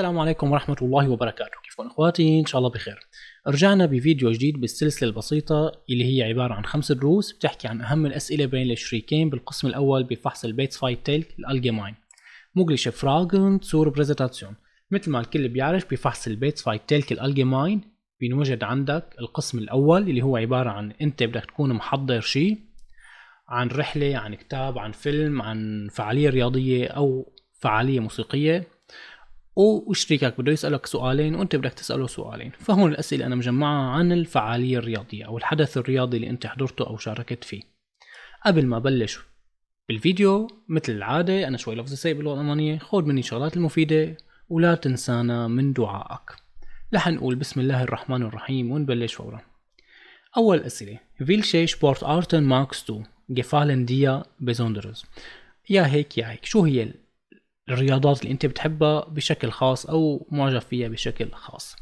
السلام عليكم ورحمة الله وبركاته كيفكم اخواتي ان شاء الله بخير رجعنا بفيديو جديد بالسلسلة البسيطة اللي هي عبارة عن خمس دروس بتحكي عن اهم الاسئلة بين الشريكين بالقسم الاول بفحص البيتس فايت تيلك الألجيماين مجلشة فراغن تسور بريزنتاسيون مثل ما الكل بيعرف بفحص البيتس فايت تيلك الألجيماين بينوجد عندك القسم الاول اللي هو عبارة عن انت بدك تكون محضر شيء عن رحلة عن كتاب عن فيلم عن فعالية رياضية او فعالية موسيقية وشريكك بده يسألك سؤالين وأنت بدك تسأله سؤالين فهون الأسئلة أنا مجمعها عن الفعالية الرياضية أو الحدث الرياضي اللي أنت حضرته أو شاركت فيه قبل ما بلش بالفيديو مثل العادة أنا شوي لفظي سيء باللغة الألمانية خود مني الشغلات المفيدة ولا تنسانا من دعائك رح نقول بسم الله الرحمن الرحيم ونبلش فورا أول أسئلة Welche أرتن ماكس 2 جفالن ديا بيزوندرز يا هيك يا هيك شو هي الرياضات اللي انت بتحبها بشكل خاص او معجب فيها بشكل خاص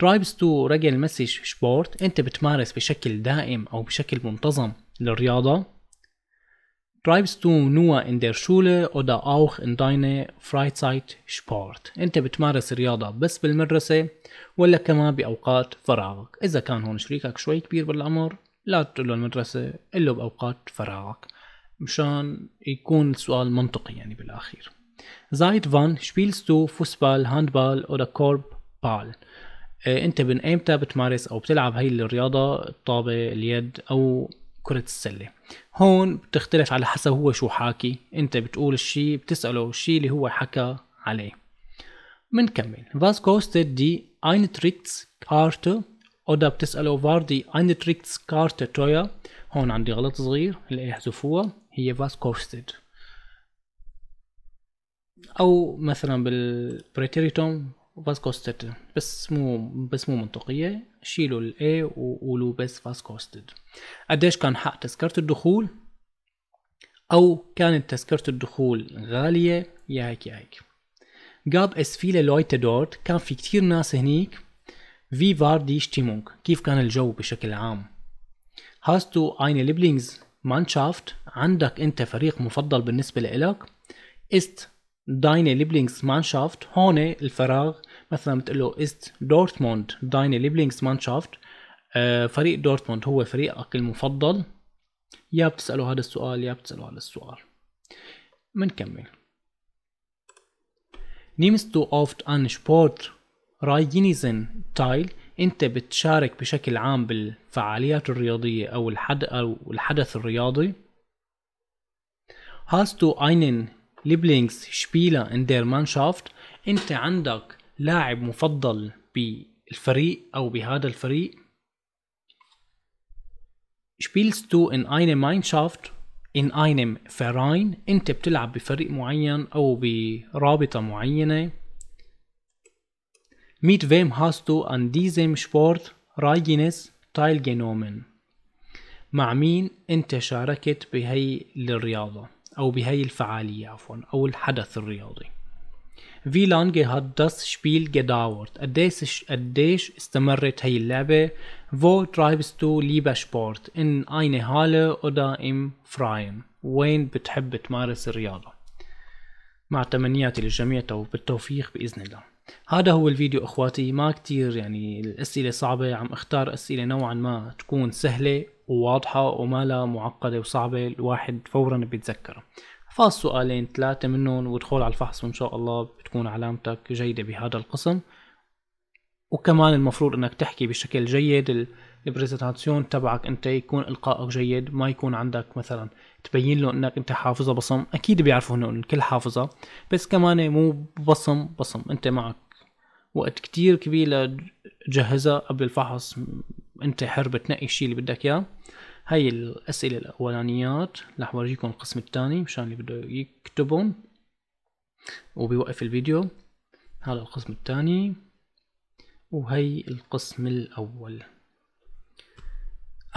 درايفز تو رجل مسج سبورت انت بتمارس بشكل دائم او بشكل منتظم للرياضة تو نوا ان دير شولة او دا اوخ ان deiner فرايتسايت سبورت أنت بتمارس الرياضة بس بالمدرسة ولا كمان بأوقات فراغك؟ إذا كان هون شريكك شوي كبير بالعمر لا تقول له المدرسة، الا بأوقات فراغك مشان يكون السؤال منطقي يعني بالأخير. Seit wann spielst du Fußball, Handball oder Korbball? Äh, انت من ايمتى بتمارس او بتلعب هاي الرياضة الطابة اليد او كرة السلة هون بتختلف على حسب هو شو حاكي انت بتقول الشي بتسأله الشي اللي هو حكى عليه منكمل Was kostet die Eintrittskarte oder بتسأله war die Eintrittskarte teuer هون عندي غلط صغير اللي احذفوها هي was kostet او مثلا بالبريتريتوم فاسكوستد بس مو بس مو منطقيه شيلوا الاي وقولوا بس فاسكوستد قديش كان حق تذكره الدخول او كانت تذكره الدخول غاليه يا هيك يا هيك جاب اس فيله لويت دورت كان في كتير ناس هنيك في فار دي شتيمونك كيف كان الجو بشكل عام هاستو اين اينه ليبلينجز مانشافت عندك انت فريق مفضل بالنسبه لإلك است داينه ليبلينغس مانشافت هون الفراغ مثلا بتقول له است دورتموند داينه ليبلينغس مانشافت آه، فريق دورتموند هو فريقك المفضل يا بتسالوا هذا السؤال يا بتسالوا هذا السؤال منكمل تو اوفت oft راي جينيزن تايل انت بتشارك بشكل عام بالفعاليات الرياضية او الحد او الحدث الرياضي هاستو اينن ليبلينكس شبيلا ان دير مانشافت انت عندك لاعب مفضل بالفريق او بهذا الفريق شبيلز تو ان اينم ماينشافت ان اينم فراين انت بتلعب بفريق معين او برابطه معينه ميت فيم هاستو ان ديزيم شبورت رايجينس تايل جينومن مع مين انت شاركت بهي الرياضه أو بهاي الفعالية عفوا أو الحدث الرياضي في لانج هاد داس Spiel جداورت قديش قديش استمرت هاي اللعبة فو treibst تو ليبا Sport ان اين هاله oder ام Freien وين بتحب تمارس الرياضة مع تمنياتي للجميع بالتوفيق بإذن الله هذا هو الفيديو اخواتي ما كتير يعني الاسئلة صعبة عم اختار اسئلة نوعا ما تكون سهلة وواضحة وما لها معقدة وصعبة الواحد فورا بيتذكرها فاز سؤالين ثلاثة منهم وادخل على الفحص وإن شاء الله بتكون علامتك جيدة بهذا القسم وكمان المفروض انك تحكي بشكل جيد البرزنتاسيون تبعك انت يكون القائك جيد ما يكون عندك مثلا تبين له انك انت حافظه بصم اكيد بيعرفوا انه الكل حافظه بس كمان مو بصم بصم انت معك وقت كتير كبير لتجهزها قبل الفحص انت حر بتنقي الشيء اللي بدك اياه هاي الاسئله الاولانيات رح اورجيكم القسم الثاني مشان اللي بده يكتبهم وبيوقف الفيديو هذا القسم الثاني وهي القسم الاول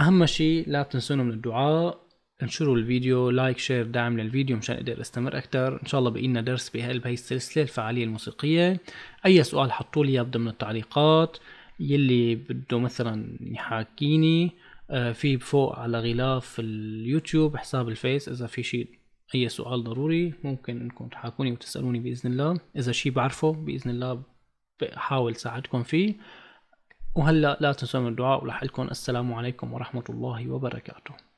اهم شيء لا تنسونا من الدعاء انشروا الفيديو لايك شير دعم للفيديو مشان اقدر استمر اكثر ان شاء الله لنا درس بهي السلسله الفعاليه الموسيقيه اي سؤال حطوا لي اياه ضمن التعليقات يلي بده مثلا يحاكيني آه، في فوق على غلاف اليوتيوب حساب الفيس اذا في شيء اي سؤال ضروري ممكن انكم تحاكوني وتسالوني باذن الله اذا شيء بعرفه باذن الله بحاول ساعدكم فيه وهلا لا تنسوا من الدعاء ولحقكم السلام عليكم ورحمه الله وبركاته